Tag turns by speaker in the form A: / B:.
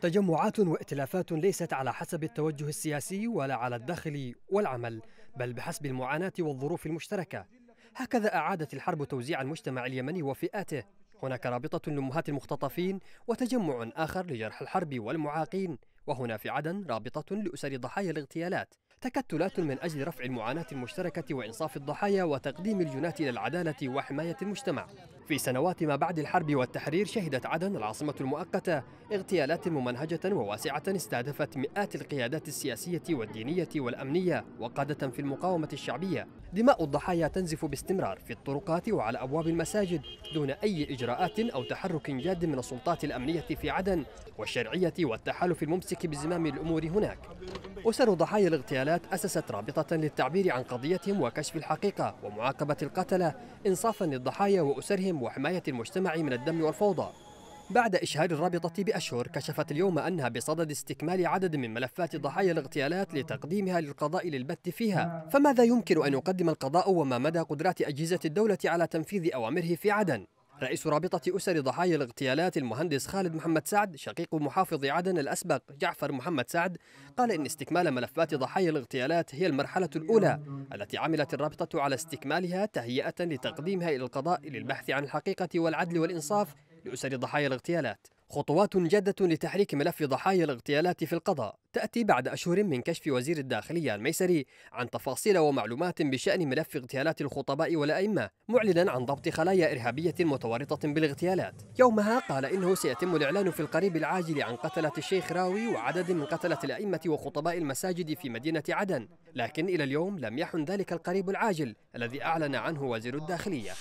A: تجمعات وائتلافات ليست على حسب التوجه السياسي ولا على الدخل والعمل بل بحسب المعاناة والظروف المشتركة هكذا أعادت الحرب توزيع المجتمع اليمني وفئاته هناك رابطة لأمهات المختطفين وتجمع آخر لجرح الحرب والمعاقين وهنا في عدن رابطة لأسر ضحايا الاغتيالات تكتلات من أجل رفع المعاناة المشتركة وإنصاف الضحايا وتقديم الجناة إلى العدالة وحماية المجتمع في سنوات ما بعد الحرب والتحرير شهدت عدن العاصمة المؤقتة اغتيالات ممنهجة وواسعة استهدفت مئات القيادات السياسية والدينية والأمنية وقادة في المقاومة الشعبية دماء الضحايا تنزف باستمرار في الطرقات وعلى أبواب المساجد دون أي إجراءات أو تحرك جاد من السلطات الأمنية في عدن والشرعية والتحالف الممسك بزمام الأمور هناك أسر ضحايا الاغتيالات أسست رابطة للتعبير عن قضيتهم وكشف الحقيقة ومعاقبة القتلة إنصافا للضحايا وأسرهم وحماية المجتمع من الدم والفوضى بعد إشهار الرابطة بأشهر كشفت اليوم أنها بصدد استكمال عدد من ملفات ضحايا الاغتيالات لتقديمها للقضاء للبت فيها فماذا يمكن أن يقدم القضاء وما مدى قدرات أجهزة الدولة على تنفيذ أوامره في عدن؟ رئيس رابطة أسر ضحايا الاغتيالات المهندس خالد محمد سعد شقيق محافظ عدن الأسبق جعفر محمد سعد قال إن استكمال ملفات ضحايا الاغتيالات هي المرحلة الأولى التي عملت الرابطة على استكمالها تهيئة لتقديمها إلى القضاء للبحث عن الحقيقة والعدل والإنصاف لأسر ضحايا الاغتيالات خطوات جادة لتحريك ملف ضحايا الاغتيالات في القضاء تأتي بعد أشهر من كشف وزير الداخلية الميسري عن تفاصيل ومعلومات بشأن ملف اغتيالات الخطباء والأئمة معلنا عن ضبط خلايا إرهابية متورطة بالاغتيالات يومها قال إنه سيتم الإعلان في القريب العاجل عن قتلة الشيخ راوي وعدد من قتلة الأئمة وخطباء المساجد في مدينة عدن لكن إلى اليوم لم يحن ذلك القريب العاجل الذي أعلن عنه وزير الداخلية